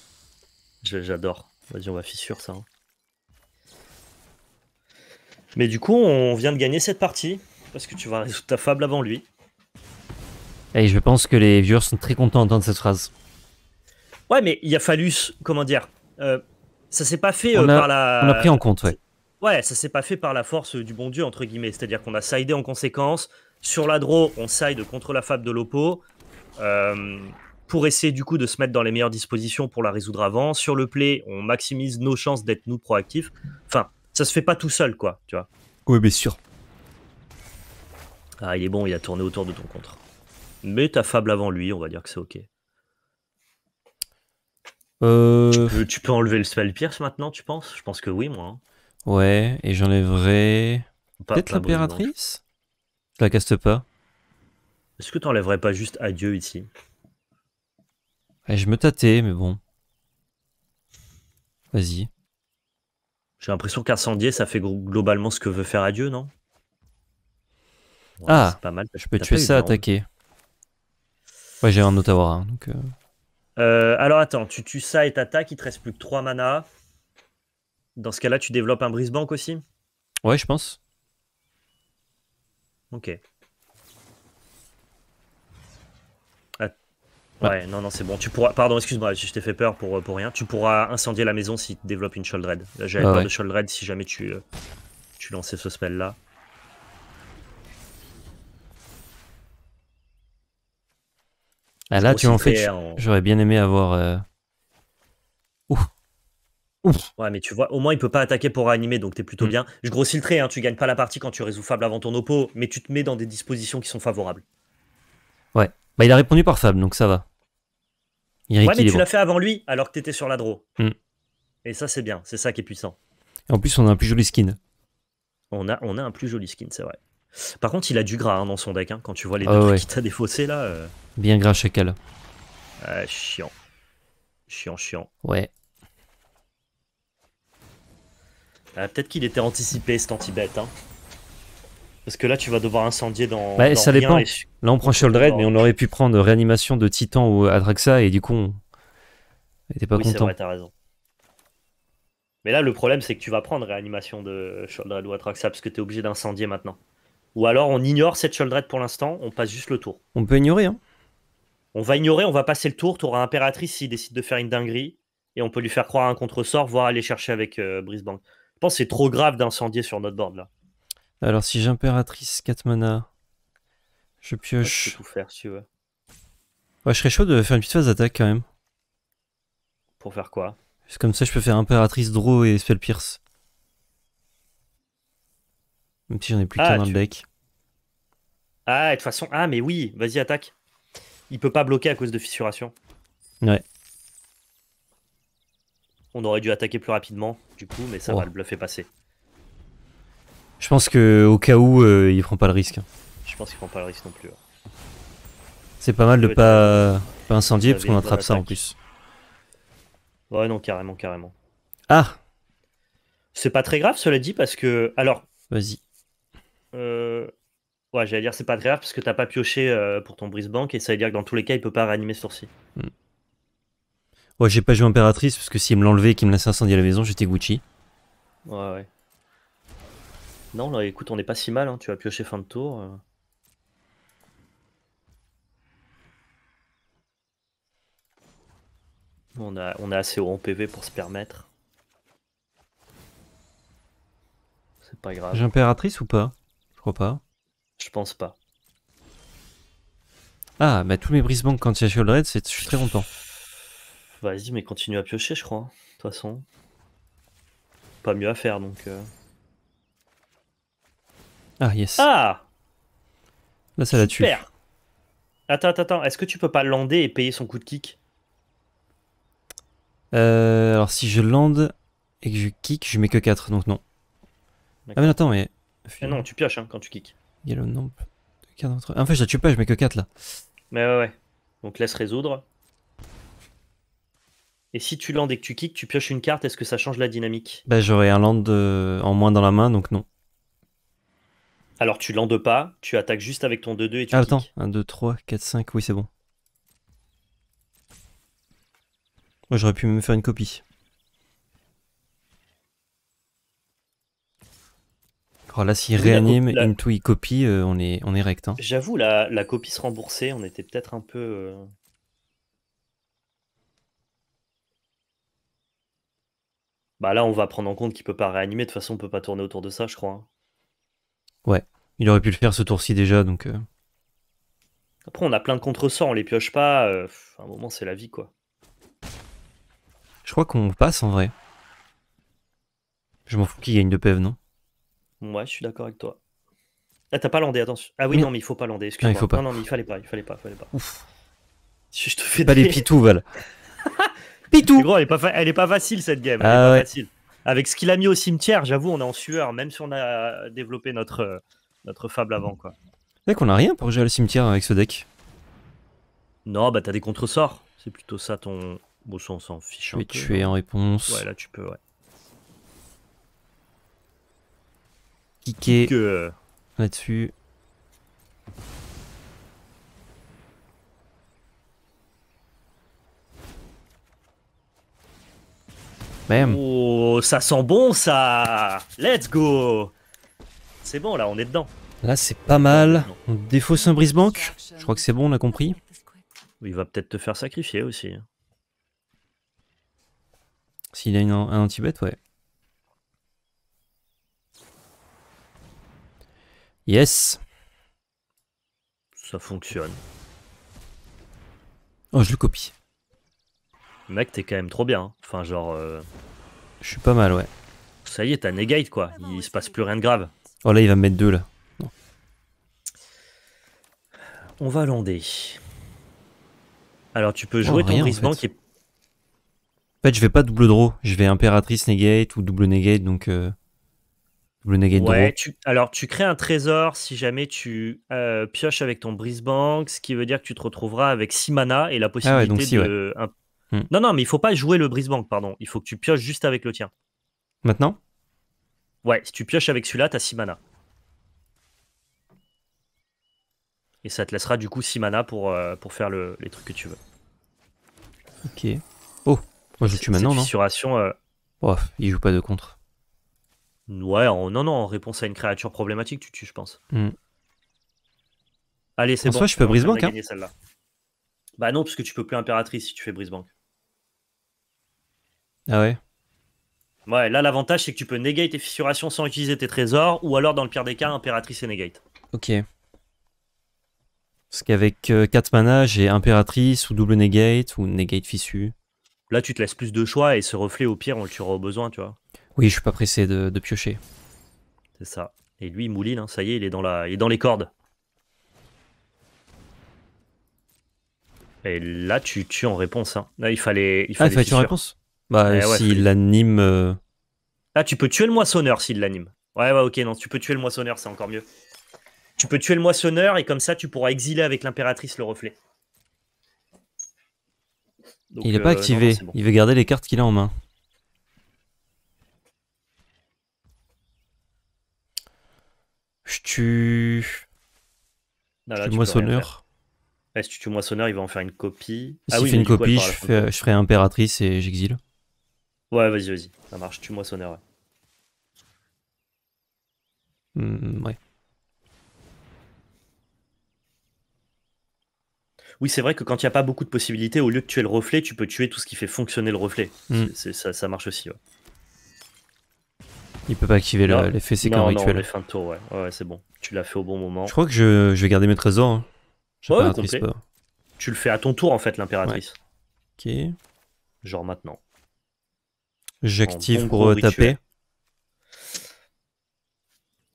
J'adore. Vas-y, on va fissure ça. Hein. Mais du coup, on vient de gagner cette partie. Parce que tu vas résoudre ta Fable avant lui. Et je pense que les viewers sont très contents d'entendre cette phrase. Ouais, mais il a fallu, comment dire, euh, ça s'est pas fait euh, par la. On a pris en compte, ouais. Ouais, ça s'est pas fait par la force du bon Dieu, entre guillemets. C'est-à-dire qu'on a sidé en conséquence. Sur la draw, on side contre la fable de Lopo, euh, pour essayer du coup de se mettre dans les meilleures dispositions pour la résoudre avant. Sur le play, on maximise nos chances d'être nous proactifs. Enfin, ça se fait pas tout seul, quoi, tu vois. Oui, bien sûr. Ah, il est bon, il a tourné autour de ton contre. Mais ta fable avant lui, on va dire que c'est ok. Euh, tu, peux, enlever le spell pierce maintenant, tu penses Je pense que oui, moi. Hein. Ouais, et j'enlèverais... Peut-être l'impératrice Je la caste pas. Est-ce que t'enlèverais pas juste adieu ici Je me tâtais, mais bon. Vas-y. J'ai l'impression qu'incendier, ça fait globalement ce que veut faire adieu, non Ah pas mal. Je peux tuer ça, attaquer. Ouais, j'ai un autre avoir, donc. Euh. Euh, alors attends, tu tues ça et t'attaques, il te reste plus que 3 mana. Dans ce cas-là, tu développes un brise aussi Ouais, je pense. Ok. Ah. ouais, non, non, c'est bon. Tu pourras. Pardon, excuse-moi, je t'ai fait peur pour, pour rien. Tu pourras incendier la maison si tu développes une Sholdred. J'avais pas ah peur de Sholdred si jamais tu, euh, tu lançais ce spell là. Ah, là, tu en fait, j'aurais bien aimé avoir. Euh, Ouf. Ouais, mais tu vois, au moins il peut pas attaquer pour animer, donc t'es plutôt mm. bien. Je grossis le trait, hein, tu gagnes pas la partie quand tu résous Fable avant ton oppo, mais tu te mets dans des dispositions qui sont favorables. Ouais, bah il a répondu par Fable, donc ça va. ouais, mais tu l'as fait avant lui, alors que t'étais sur la draw. Mm. Et ça, c'est bien, c'est ça qui est puissant. Et en plus, on a un plus joli skin. On a, on a un plus joli skin, c'est vrai. Par contre, il a du gras hein, dans son deck. Hein, quand tu vois les ah deux qui trucs t'a défaussé là. Euh. Bien gras, chacal. Ah chiant. Chiant, chiant. Ouais. Ah, peut-être qu'il était anticipé cet anti-bête. Hein. Parce que là, tu vas devoir incendier dans. Bah, ça rien dépend. Là, on prend red, mais on aurait pu prendre réanimation de Titan ou atraxa et du coup, on était pas oui, content. raison. Mais là, le problème, c'est que tu vas prendre réanimation de red ou Atraxa parce que tu es obligé d'incendier maintenant. Ou alors on ignore cette Sheldred pour l'instant, on passe juste le tour. On peut ignorer, hein On va ignorer, on va passer le tour, à Impératrice s'il décide de faire une dinguerie, et on peut lui faire croire un contre-sort, voire aller chercher avec euh, Je pense que c'est trop grave d'incendier sur notre board là. Alors si j'impératrice 4 mana, je pioche. peux tout faire si tu veux. Ouais, je serais chaud de faire une petite phase d'attaque quand même. Pour faire quoi Comme ça, je peux faire Impératrice Draw et Spell Pierce. Même si j'en ai plus ah, qu'un dans le deck. Ah, de toute façon, ah, mais oui, vas-y, attaque. Il peut pas bloquer à cause de fissuration. Ouais. On aurait dû attaquer plus rapidement, du coup, mais ça oh. va, le bluff est passé. Je pense que au cas où, euh, il prend pas le risque. Je pense qu'il prend pas le risque non plus. C'est pas mal de pas, pas incendier, parce qu'on attrape ça en plus. Ouais, non, carrément, carrément. Ah C'est pas très grave, cela dit, parce que. Alors. Vas-y. Euh, ouais, j'allais dire, c'est pas très grave parce que t'as pas pioché euh, pour ton brise et ça veut dire que dans tous les cas, il peut pas réanimer ce hmm. Ouais, j'ai pas joué Impératrice parce que s'il me l'enlevait et qu'il me laissait incendier à la maison, j'étais Gucci. Ouais, ouais. Non, là, écoute, on est pas si mal, hein. tu vas piocher fin de tour. Euh. On a, on a assez haut en PV pour se permettre. C'est pas grave. J'ai impératrice ou pas pas. Je pense pas. Ah, mais tous mes brise quand il y a Shield Red, je suis très content. Vas-y, mais continue à piocher, je crois. Hein, de toute façon. Pas mieux à faire, donc... Euh. Ah, yes. Ah Là, ça la tue. Attends, attends, attends. Est-ce que tu peux pas lander et payer son coup de kick euh, Alors, si je lande et que je kick, je mets que 4, donc non. Ah, mais attends, mais ah non, tu pioches hein, quand tu kicks. En fait, je la tue pas, je mets que 4 là. Mais ouais, ouais. Donc laisse résoudre. Et si tu landes et que tu kicks, tu pioches une carte, est-ce que ça change la dynamique Bah, j'aurais un land euh, en moins dans la main, donc non. Alors tu landes pas, tu attaques juste avec ton 2-2 et tu. Ah, attends, 1, 2, 3, 4, 5, oui, c'est bon. Moi, j'aurais pu me faire une copie. Alors là, s'il réanime, une Into, copie, euh, on, est, on est rect. Hein. J'avoue, la, copie se remboursait, on était peut-être un peu. Euh. Bah là, on va prendre en compte qu'il peut pas réanimer, de toute façon, on peut pas tourner autour de ça, je crois. Hein. Ouais, il aurait pu le faire ce tour-ci déjà, donc. Euh. Après, on a plein de contre-sorts. on les pioche pas. à un moment, c'est la vie, quoi. Je crois qu'on passe en vrai. Je m'en fous qu'il gagne de PEV, non moi, je suis d'accord avec toi. Là ah, t'as pas landé, attention. Ah oui, non, mais il faut pas lander, excuse-moi. il faut pas. Non, non, mais il fallait pas, il fallait pas, il fallait pas. Ouf. Je, te fais pas les pitou, Val. Pitou. Gros, elle est, pas elle est pas facile cette game. Elle est ah pas facile. Avec ce qu'il a mis au cimetière, j'avoue, on est en sueur, même si on a développé notre, notre fable avant. Quoi. C'est qu'on a rien pour gérer le cimetière avec ce deck. Non, bah t'as des contresorts. C'est plutôt ça ton. Bon, ça, on s'en fiche. Tu es hein. en réponse. Ouais, là tu peux, ouais. que... là-dessus. Même. Oh, ça sent bon ça Let's go C'est bon là, on est dedans. Là, c'est pas mal. On défausse un brise-banque. Je crois que c'est bon, on a compris. Il va peut-être te faire sacrifier aussi. S'il a une, un anti bête ouais. Yes. Ça fonctionne. Oh, je le copie. Mec, t'es quand même trop bien. Hein. Enfin, genre. Euh, je suis pas mal, ouais. Ça y est, t'as negate quoi. Il se passe plus rien de grave. Oh là, il va me mettre deux là. On va lander. Alors, tu peux oh, jouer ton brisement qui est. En fait, je vais pas double draw. Je vais impératrice negate ou double negate donc. Euh, alors tu crées un trésor si jamais tu euh, pioches avec ton brisebank, ce qui veut dire que tu te retrouveras avec 6 mana et la ah possibilité de. Hmm. Non, non, mais il faut pas jouer le Brisbank, pardon. Il faut que tu pioches juste avec le tien. Maintenant Ouais, si tu pioches avec celui-là, tu as 6 mana. Et ça te laissera du coup 6 mana pour, euh, pour faire les trucs que tu veux. Ok. Oh, je tue maintenant, non euh. il joue pas de contre. Ouais, en, non, non, en réponse à une créature problématique, tu tues, je pense. Hmm. Allez, c'est bon. Soit je peux brise hein. Bah non, parce que tu peux plus impératrice si tu fais brise-banque. Ah ouais Ouais, là, l'avantage, c'est que tu peux negate tes fissurations sans utiliser tes trésors, ou alors, dans le pire des cas, impératrice et negate. Ok. Parce qu'avec 4 euh, mana, j'ai impératrice ou double negate ou negate fissu. Là, tu te laisses plus de choix et ce reflet, au pire, on le tuera au besoin, tu vois. Oui, je suis pas pressé de, piocher. C'est ça. Et lui, il mouline, hein, ça y est, il est dans, la... est dans les cordes. Et là, tu tues en réponse. Hein. Là, il fallait. Il ah, fallait, ah, tuer en réponse Bah, eh s'il l'anime. Ah, tu peux tuer le moissonneur s'il l'anime. Ouais, ouais, ok, non, tu peux tuer le moissonneur, c'est encore mieux. Tu peux tuer le moissonneur et comme ça, tu pourras exiler avec l'impératrice le reflet. il n'est pas euh, activé. Il veut garder les cartes qu'il a en main. Je tue. Non, tu moissonneur. Eh, si tu tues moissonneur, il va en faire une copie. Si ah, fais une copie, je, ferai impératrice et j'exile. Ouais, vas-y, vas-y. Ça marche, tue moissonneur, ouais. Hmm, ouais. Oui, c'est vrai que quand il n'y a pas beaucoup de possibilités, au lieu de tuer le reflet, tu peux tuer tout ce qui fait fonctionner le reflet. Hmm. Ça, ça, marche aussi. Ouais. Il peut pas activer l'effet séquence rituel. Non, ouais. c'est bon. Tu l'as fait au bon moment. Je crois que je, vais garder mes trésors. Hein. Ouais, pas. Tu le fais à ton tour, en fait, l'impératrice. Ok. Genre maintenant. J'active pour taper.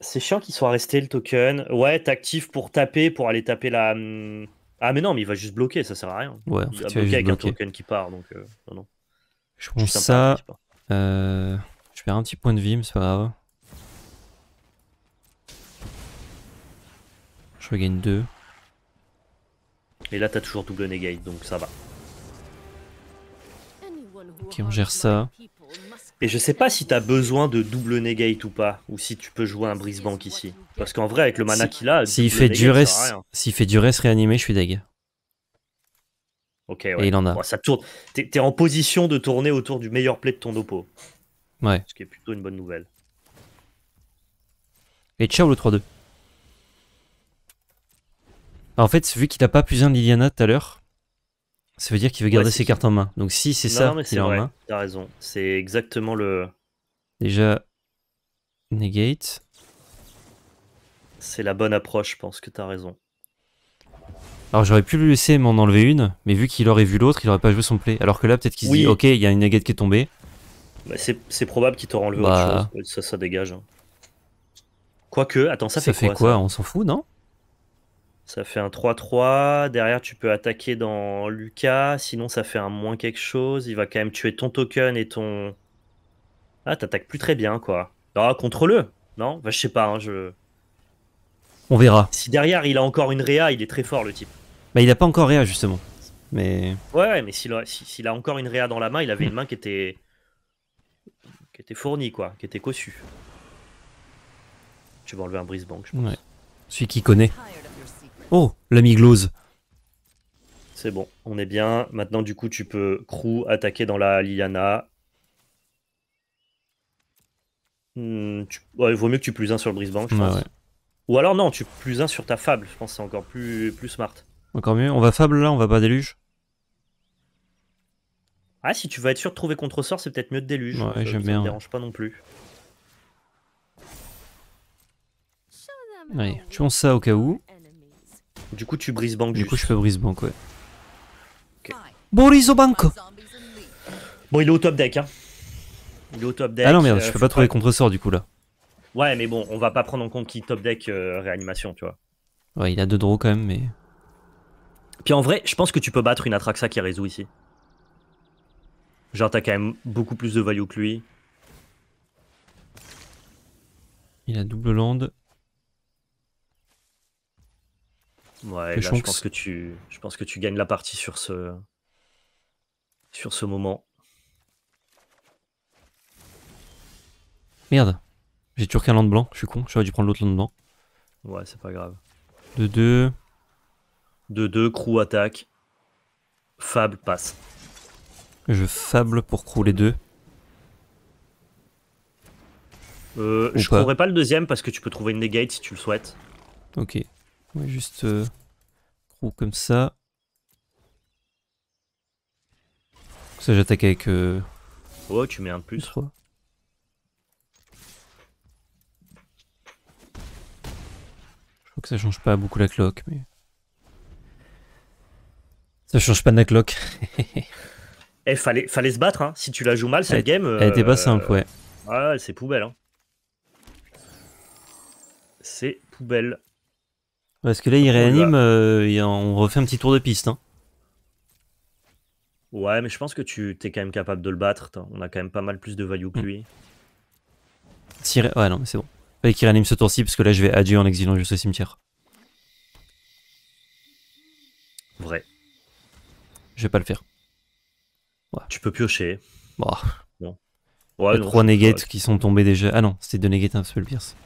C'est chiant qu'il soit resté le token. Ouais, t'actives pour taper, pour aller taper la. Hum, ah, mais non, mais il va juste bloquer, ça sert à rien. Ouais, bloquer avec un token qui part, donc. Euh, non, Je prends ça. Euh... Je perds un petit point de vie, mais c'est pas grave. Je regagne 2. Et là, t'as toujours double negate, donc ça va. Ok, on gère ça. Et je sais pas si t'as besoin de double negate ou pas, ou si tu peux jouer un brise ici. Parce qu'en vrai, avec le mana qu'il a, s'il fait durer, s'il fait durer se réanimer, je suis deg. Ok, ouais. Et il en a. ça tourne. T'es en position de tourner autour du meilleur play de ton dopo. Ouais. Ce qui est plutôt une bonne nouvelle. Et ciao le 3-2. Bah, en fait, vu qu'il n'a pas plus un Liliana tout à l'heure, ça veut dire qu'il veut garder ses cartes en main. Donc si c'est ça mais c'est en main. T'as raison. C'est exactement le. Déjà, negate. C'est la bonne approche, je pense que t'as raison. Alors j'aurais pu lui laisser m'en enlever une, mais vu qu'il aurait vu l'autre, il aurait pas joué son play. Alors que là, peut-être qu'il se dit, ok, il y a une negate qui est tombée. Bah, c'est probable qu'il t'aura enlevé autre bah. chose. Ça, ça dégage. Hein. Quoique, attends, ça, ça fait, quoi, On s'en fout, non Ça fait un 3-3. Derrière, tu peux attaquer dans Lucas. Sinon, ça fait un moins quelque chose. Il va quand même tuer ton token et ton. Ah, t'attaques plus très bien, quoi. Ah, contre le Non bah, Je sais pas, hein, je. On verra. Si derrière il a encore une réa, il est très fort le type. Bah il a pas encore réa justement. Mais. Ouais, mais s'il a, a, encore une réa dans la main, il avait une main qui était qui était fourni, quoi, qui était cossu. tu vas enlever un brise-banque, je pense. Ouais. Celui qui connaît. Oh, l'ami Glose. C'est bon, on est bien. Maintenant, du coup, tu peux crew attaquer dans la liana hmm, il vaut mieux que tu plus un sur le brise-banque, je pense. Ou alors, non, tu plus un sur ta fable, je pense que c'est encore plus, plus smart. Encore mieux. On va fable là, on va pas déluge ah, si tu veux être sûr de trouver contre-sort, c'est peut-être mieux de déluge. Ouais, j'aime bien. Ça me dérange pas non plus. tu penses ça au cas où. Du coup, tu brises banque. Du coup, je peux brise banque, ouais. Bon, il est au top deck, hein. Il est au top deck. Ah non, merde, euh, je peux pas trouver contre-sort du coup là. Ouais, mais bon, on va pas prendre en compte qui top deck euh, réanimation, tu vois. Ouais, il a deux draws quand même, mais. Puis en vrai, je pense que tu peux battre une Atraxa qui résout ici. Genre, t'as quand même beaucoup plus de value que lui. Il a double land. Ouais, là, je pense que tu, je pense que tu gagnes la partie sur ce, sur ce moment. Merde, j'ai toujours qu'un land blanc, je suis con, j'aurais dû prendre l'autre land blanc. Ouais, c'est pas grave. De 2 2-2, crew attaque. Fab passe. Je fable pour les deux. Euh, je pas. pas le deuxième parce que tu peux trouver une negate si tu le souhaites. Ok. Ouais, juste euh, crew comme ça. Ça j'attaque avec... oh, tu mets un de plus. Je crois que ça change pas beaucoup la cloque, mais... Ça change pas la cloque. Eh, fallait, fallait se battre, hein. si tu la joues mal, cette game. elle était pas euh, simple, ouais. Ah, c'est poubelle. Hein. C'est poubelle. Parce que là, il réanime, euh, on refait un petit tour de piste. Hein. Ouais, mais je pense que tu t'es quand même capable de le battre. On a quand même pas mal plus de value que hmm. lui. ouais, non, mais c'est bon. Fallait qu'il réanime ce tour-ci, parce que là, je vais adieu en exilant juste au cimetière. Vrai. Je vais pas le faire. Tu peux piocher. Bon. Bah. trois negates qui sont tombés déjà. Ah non, c'était deux negates, un le pierce.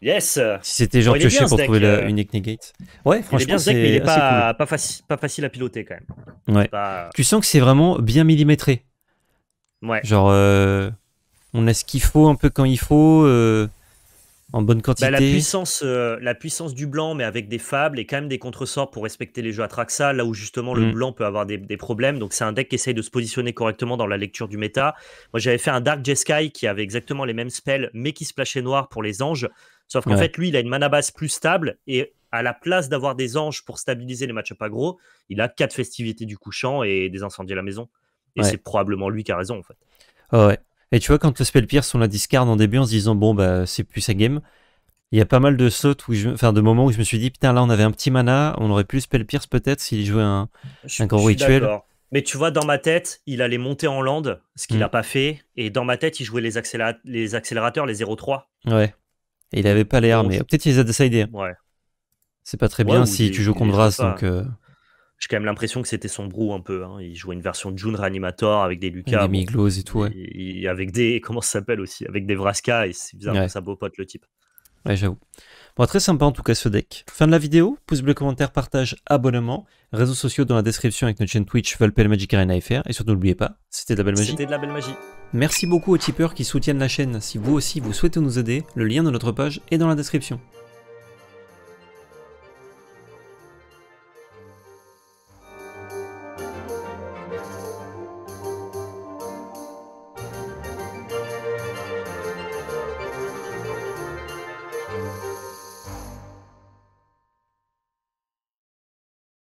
Yes Si c'était genre piocher pour trouver la euh. unique negate. Ouais, franchement, c'est est ce pas, pas, facile à piloter quand même. Tu sens que c'est vraiment bien millimétré. Ouais. Genre, euh, on a ce qu'il faut un peu quand il faut. Euh, en bonne bah, quantité. la, puissance, euh, la puissance du blanc, mais avec des fables et quand même des contresorts pour respecter les jeux à Traxa, là où justement le mm. blanc peut avoir des, problèmes. Donc c'est un deck qui essaye de se positionner correctement dans la lecture du méta. Moi j'avais fait un Dark Jeskai qui avait exactement les mêmes spells, mais qui splashait noir pour les anges. Sauf qu'en fait, lui, il a une mana base plus stable et à la place d'avoir des anges pour stabiliser les matchs pas gros il a quatre festivités du couchant et des incendies à la maison. Et c'est probablement lui qui a raison en fait. ouais. Et tu vois, quand le spell pierce, on la discard en début en se disant, bon, bah, c'est plus sa game. Il y a pas mal de sautes, où je, enfin, de moments où je me suis dit, putain, là, on avait un petit mana, on aurait pu le spell pierce peut-être s'il jouait un, gros rituel. Mais tu vois, dans ma tête, il allait monter en land, ce qu'il n'a mm. pas fait. Et dans ma tête, il jouait les, les accélérateurs, les 0-3. Ouais. Et il n'avait pas les mais peut-être il les a décidés. Ouais. C'est pas très bien si tu joues contre Vras, donc. Euh, j'ai quand même l'impression que c'était son brou un peu. Hein. Il jouait une version de June Reanimator avec des Lucas. Des Miglos et tout, ouais. Et, avec des. Comment ça s'appelle aussi Avec des Vraska et c'est bizarre, ça beau pote le type. Ouais, j'avoue. Bon, très sympa en tout cas ce deck. Fin de la vidéo, pouce bleu, commentaire, partage, abonnement, réseaux sociaux dans la description avec notre chaîne Twitch Valpel Magic Arena FR et surtout n'oubliez pas, c'était de la belle magie. C'était de la belle magie. Merci beaucoup aux tipeurs qui soutiennent la chaîne. Si vous aussi vous souhaitez nous aider, le lien de notre page est dans la description.